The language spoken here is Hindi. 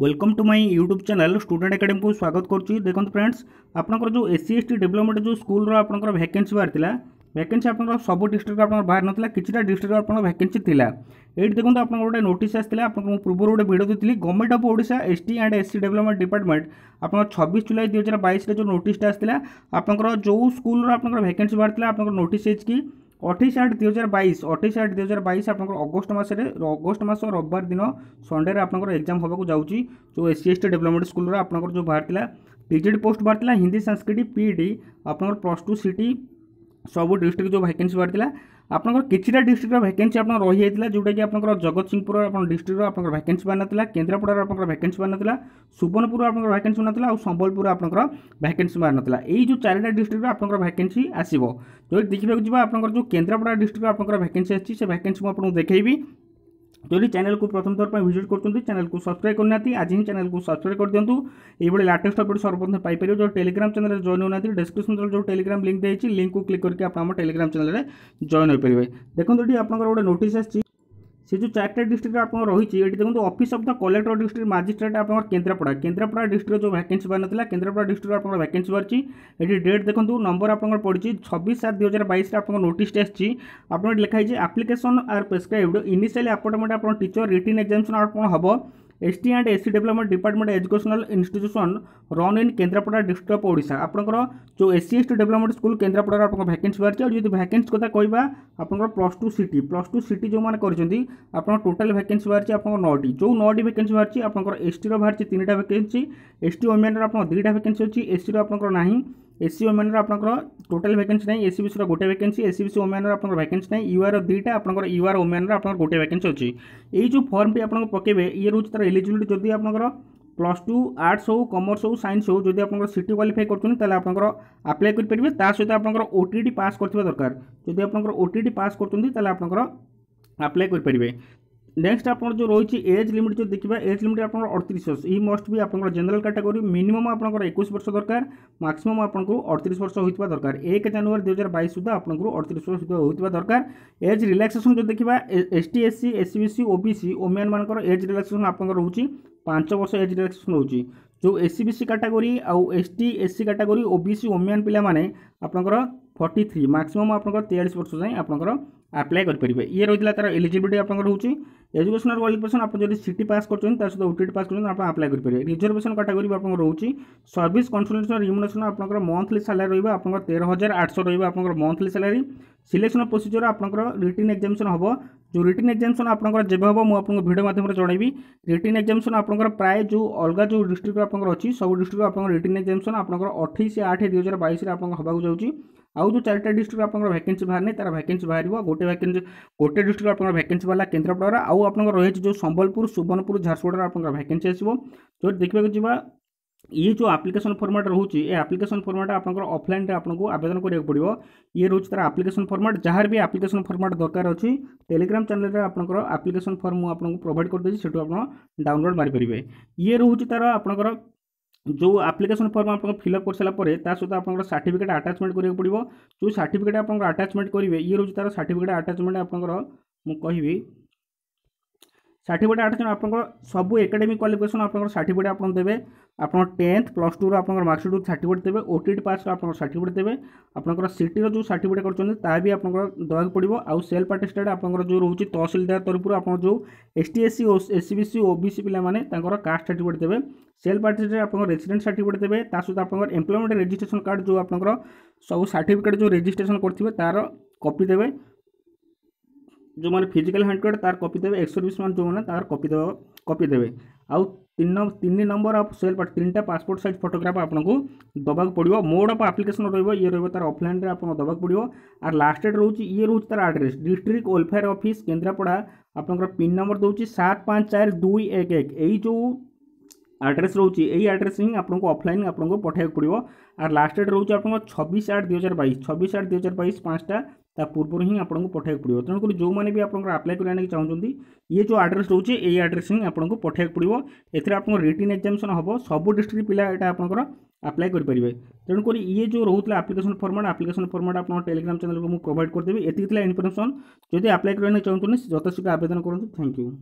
welcome to my YouTube channel student ଏକାଡେମୀକୁ ସ୍ୱାଗତ କରୁଛି ଦେଖନ୍ତୁ ଫ୍ରେଣ୍ଡସ୍ ଆପଣଙ୍କର ଯେଉଁ S C S T development ଯେଉଁ ସ୍କୁଲ୍ର ଆପଣଙ୍କର ଭ୍ୟାକେନ୍ସି ବାହାରିଥିଲା ভ্যাকেন্সি আপনার সব ডিস্ট্রিক্ট আপনার বাহার নথিলা কিছুটা ডিস্ট্রিক্ট আপনার ভ্যাকেন্সি লা এইটি দেখুন আপনার গোটে নোটিস আসলে আপনার পূর্বর গোটে ভিডিও দিয়েছিলি government of Odisha ST and SC development department আপনার ছবিশ জুলাই দুই হাজার বাইশে যে নোটিসটা আসলে আপনার যে স্কুলর আপনার ভ্যাকেন্সি বাহার আপনার নোটিস হয়েছে কি ଅଠେଇଶ ଆଠ ଦୁଇ ହଜାର ବାଇଶ ଅଠେଇଶ ଆଠ ଦୁଇ ହଜାର ବାଇଶ ଆପଣଙ୍କର ଅଗଷ୍ଟ ମାସରେ ଅଗଷ୍ଟ ମାସ ରବିବାର ଦିନ ସଣ୍ଡେରେ ଆପଣଙ୍କର ଏକ୍ଜାମ୍ ହେବାକୁ ଯାଉଛି ଯେଉଁ S C S T development ସ୍କୁଲର ଆପଣଙ୍କର ଯେଉଁ ବାହାରିଥିଲା ପିଜିଡ଼ି ପୋଷ୍ଟ ବାହାରିଥିଲା ହିନ୍ଦୀ ସାଂସ୍କ୍ରିଟ ପିଇଡ଼ି ଆପଣଙ୍କର ପ୍ଲସ୍ ଟୁ ସିଟି ସବୁ ଡିଷ୍ଟ୍ରିକ୍ଟ ଯେଉଁ ଭ୍ୟାକେନ୍ସି ବାହାରିଥିଲା আপনার কিছুটা ডিস্ট্রিক্টর ভ্যাকেন্সি আপনার রহিযাইলা যেটাকি আপনার জগৎসিংহপুর আপনার ডিস্ট্রিক্টর আপনার ভ্যাকেন্সি বাহারি কেন্দ্রাপড়ার আপনার ভ্যাকেন্সি বাহারি সুবর্ণপুর আপনার ভ্যাকেন্সি বাহারি আর সম্বলপুর আপনার ভ্যাকেন্সি বাহারি এই যে চারিটা ডিস্ট্রিক্টর আপনার ভ্যাকেন্সি আসব যদি দেখা যা আপনার যে কেন্দ্রাপড়া ডিস্ট্রিক্টর আপনার ভ্যাকেন্সি আসছে সে ভ্যাকেন্সি মু আপনার দেখাইবি যদি ଚ୍ୟାନେଲକୁ ପ୍ରଥମ ଥର ପାଇଁ ଭିଜିଟ୍ କରୁଛନ୍ତି ଚ୍ୟାନେଲକୁ ସବସ୍କ୍ରାଇବ୍ କରିନାହାନ୍ତି ଆଜି ହିଁ ଚ୍ୟାନେଲକୁ ସବସ୍କ୍ରାଇବ୍ କରିଦିଅନ୍ତୁ ଏଇଭଳି ଲାଟେଷ୍ଟ ଅପଡ଼େଟ୍ ସର୍ବପ୍ରଥମେ ପାଇପାରିବେ ଯେଉଁ ଟେଲିଗ୍ରାମ ଚ୍ୟାନେଲରେ ଜଏନ୍ ହେଉନାହାନ୍ତି ଡେସ୍କ୍ରିପସନ୍ ଯେଉଁ ଟେଲିଗ୍ରାମ ଲିଙ୍କ୍ ଦେଇଛି ଲିଙ୍କ୍କୁ କ୍ଲିକ୍ କରିକି ଆପଣ ଆମ ଟେଲିଗ୍ରାମ ଚ୍ୟାନେଲରେ ଜଏନ୍ ହୋଇପାରିବେ ଦେଖନ୍ତୁ ଏଠି ଆପଣଙ୍କର ଗୋଟେ ନୋଟିସ୍ ଆସିଛି ସେ ଯେଉଁ ଚାରିଟା ଡିଷ୍ଟ୍ରିକ୍ଟ ଆପଣଙ୍କର ରହିଛି ଏଠି ଦେଖନ୍ତୁ office of the collector district magistrate ଆପଣଙ୍କର କେନ୍ଦ୍ରାପଡ଼ା କେନ୍ଦ୍ରାପଡ଼ା ଡିଷ୍ଟ୍ରିକ୍ଟର ଯେଉଁ ଭ୍ୟାକେନ୍ସି ବାହାରିନଥିଲା କେନ୍ଦ୍ରାପଡ଼ା ଡିଷ୍ଟ୍ରିକ୍ଟର ଆପଣଙ୍କର ଭ୍ୟାକେନ୍ସି ବାହାରିଛି ଏଠି ଡେଟ୍ ଦେଖନ୍ତୁ ନମ୍ବର ଆପଣଙ୍କର ପଡ଼ିଛି ଛବିଶ ସାତ ଦୁଇ ହଜାର ବାଇଶରେ ଆପଣଙ୍କ ନୋଟିସ୍ଟି ଆସିଛି ଆପଣଙ୍କର ଲେଖା ହେଇଛି application are prescribed initially appointment ଆପଣ ଟିଚର ରିଟିନ୍ ଏକ୍ଜାମିନେସନ୍ ଆପଣ ହେବ S T and SC development department educational institution run in Kendrapara district of Odisha आपंकर जो SC S T development school केन्द्रापड़ार आप भैकेन्सी बाहर और जब भैकेन्सी क्या कह plus two C plus two C जो मैंने कर टोटाल भैकेन्सी बाहर आप नौटी जो नौटी भैकेन्सी बाहर आपंकर एस टी बाहर तीन टा भैकेन्सी एस टी ओमेन आप दुईटा भैकेन्सी अच्छी एस सी आप এসসি ওমেনর আপনার টোটাল ভ্যাকেন্সি নাই এসসি বিসির গোটে ভ্যাকেন্সি এসসি বিসি ওমেনর আপনার ভ্যাকেন্সি নাই ইউআর দুইটা আপনার ইউআর ওমেনর আপনার গোটে ভ্যাকেন্সি অছি এই যে ফর্মটি আপনার পকাইবে ইয়ে রয়েছে তার এলিজিবিলিটি যদি আপনার প্লস টু আর্টস হো কমর্স হো সাইন্স হো যদি আপনার সিটি কোয়ালিফাই করছেন তাহলে আপনার আপ্লাই করে তা সহ আপনার ওটিটি পাস করা দরকার যদি আপনার ওটিটি পাস করছেন তাহলে আপনার আপ্লাই করে नेक्स्ट आप जो रही एज लिमिट जो देखा एज लिमिट आप अड़तीस वर्ष ये मस्ट भी आप जेनेल कैटेगोरी मिनिमम आप एक वर्ष दरकार मैक्सीम आपको अड़तीस वर्ष होता दरकार एक जानुआरी दुई हजार बैस सुधा आपको अड़तीस वर्ष होता दरकार एज रिल्क्सेसन जो देखा S T SC S C C O B women मानक एज रिलाक्सेसन आप रोचे पांच वर्ष एज रिलाक्सेसन रोचे जो S C B C category आउ S T S C category O B women पिला मैंने ফর্টি থ্রি মাক্সিমম আপনার তেয়াশ বর্ষ যাই আপনার আপ্লাই করে ইয়ে রয়েছে তার এলিজিবিলিটি আপনার হচ্ছে এজুকেশনাল কোয়ালিফিকেসন আপনার যদি সিটি পাস করছেন তার সহ ওটিটি পাস করছেন আপনার আপ্লাই করে রিজর্ভেশন ক্যাটাগোরি আপনার রয়েছে সর্ভিস কনসলটেশন রিমুনেসন আপনার মন্থলি স্যালারি রহব আপনার তের হাজার আটশো রহব আপনার মন্থলি স্যালারি সিলেকশন প্রোসিজর আপনার রিটিন এক্সামিশন হব जो रिटर्न एक्जामेसन आपंकर जब हम आपको भिड मध्यम जनइबी रिटर्न एक्जामेसन आपंकर प्राय जो अलग जो डिस्ट्रिक्ट आप अच्छी सब डिस्ट्रिक्ट आप रिटर्न एक्जामेसन आपंकर अठाईस आठ दुई हजार बैस आपको हवा जाऊँगी आज जो चार्टा डिस्ट्रिक्ट ଆପଣଙ୍କର ଭ୍ୟାକେନ୍ସି ବାହାରିନି ତାର ଭ୍ୟାକେନ୍ସି ବାହାରିବ ଗୋଟେ ଭ୍ୟାକେନ୍ସି ଗୋଟେ ଡିଷ୍ଟ୍ରିକ୍ଟ ଆପଣଙ୍କର ଭ୍ୟାକେନ୍ସି ବାହାରିଲା କେନ୍ଦ୍ରାପଡ଼ାର ଆଉ ଆପଣଙ୍କର ରହିଛି ଯେଉଁ ସମ୍ବଲପୁର ସୁବର୍ଣ୍ଣପୁର ଝାରସୁଗୁଡ଼ାର ଆପଣଙ୍କର ଭ୍ୟାକେନ୍ସି ଆସିବ ଯେଉଁଠି ଦେଖିବାକୁ ଯିବା ये जो आप्लिकेसन फर्माट रोचे ये आप्लिकेसन फर्माट आप अफलाइन आपको आवेदन कराया पड़ो ये रोचे तरह आप्लिकेसन फर्माट जहाँ भी आप्लिकेसन फर्माट दरकार अच्छी टेलीग्राम चैनल आपंकर आप्लिकेसन फर्म मुझे प्रोभाइड करदे से आप डाउनलोड मारिपर ये रोचे तार आपंकर ଯେଉଁ ଆପ୍ଲିକେସନ ଫର୍ମ ଆପଣ ଫିଲ୍ଅପ୍ କରିସାରିଲା ପରେ ତା ସହିତ ଆପଣଙ୍କର ସାର୍ଟିଫିକେଟ୍ ଆଟାଚମେଣ୍ଟ କରିବାକୁ ପଡ଼ିବ ଯେଉଁ ସାର୍ଟିଫିକେଟ୍ ଆପଣଙ୍କର ଆଟାଚମେଣ୍ଟ କରିବେ ଇଏ ରହୁଛି ତା'ର ସାର୍ଟିଫିକେଟ୍ ଆଟାଚମେଣ୍ଟ ଆପଣଙ୍କର ମୁଁ କହିବି সার্টিফিকেট আটজন আপনার সবু একাডেমি ক্বালিফিকেসন আপনার সার্টিফিকেট আপনার দেবে আপনার টেন্থ প্লস টু আপনার মার্কসিট সার্টিফিকেট দেবে ওটিড পাস আপনার সার্টিফিকেট দেবে আপনার সিটির যে সার্টিফিকেট করছেন তা বি আপনার দেওয়া পড়ব আউ সেলফ আটেস্টেড আপনার যে রয়েছে তহসিলদার তরফর আপনার যে এসটি এসসি এসসিবিসি ওবিসি পিলা মানে তাঁর কাস্ট সার্টিফিকেট দেবে সেলফ আটেস্টেড আপনার রেসিডেন্ট সার্টিফিকেট দেবে তা সহ আপনার এমপ্লয়মেন্ট রেজিষ্ট্রেসন কার্ড যে আপনার সব সার্টিফিকেট যে রেজিষ্ট্রেসন করবে তার কপি দেবে जो मैंने फिजिकाल हंड्रेड तार कपी देते एक सौ बीस मान जो मैंने तार कपी दे कपी देते आन तीन नंबर अफ सेल तीनटा पासपोर्ट सैज फटोग्राफ आपको देवाक पड़ो मोड अफ आप्लिकेसन रोज ये रोज तार अफलाइन में आपको देवाक पड़ो आर लास्ट डेट रोज ये रोज तार address district welfare office Kendrapara आप पिन नंबर दूँ सात पाँच चार दुई एक एक यही जो आड्रेस रोच यही आड्रेस ही आपको अफलाइन आपको पठाइक पड़ो आर लास्ट डेट रोज आप छब्स आठ दुई हजार बैस छब्स आठ दुई हजार बैस पाँचटा ତା ପୂର୍ବରୁ ହିଁ ଆପଣଙ୍କୁ ପଠାଇବାକୁ ପଡ଼ିବ ତେଣୁକରି ଯେଉଁମାନେ ବି ଆପଣଙ୍କର ଆପ୍ଲାଏ କରିବା ଲାଗି ଚାହୁଁଛନ୍ତି ଇଏ ଯେଉଁ ଆଡ୍ରେସ୍ ରହୁଛି ଏଇ ଆଡ୍ରେସ୍ ହିଁ ଆପଣଙ୍କୁ ପଠାଇବାକୁ ପଡ଼ିବ ଏଥିରେ ଆପଣଙ୍କ ରିଟିନ୍ ଏକ୍ଜାମିନେସନ୍ ହେବ ସବୁ ଡିଷ୍ଟ୍ରିକ୍ଟ ପିଲା ଏଇଟା ଆପଣଙ୍କର ଆପ୍ଲାଏ କରିପାରିବେ ତେଣୁକରି ଇଏ ଯେଉଁ ରହୁଥିଲା ଆପ୍ଲିକେସନ୍ ଫର୍ମାଟ୍ ଆପ୍ଲିକେସନ୍ ଫର୍ମାଟ୍ ଆପଣଙ୍କ ଟେଲିଗ୍ରାମ ଚ୍ୟାନେଲକୁ ମୁଁ ପ୍ରୋଭାଇଡ଼ କରିଦେବି ଏତିକି ଥିଲା ଇନଫର୍ମେସନ୍ ଯଦି ଆପ୍ଲାଏ କରିବା ଲାଗି ଚାହୁଁଛନ୍ତି ଯଥାଶୀଘ୍ର ଆବେଦନ କରନ୍ତୁ ଥ୍ୟାଙ୍କ ୟୁ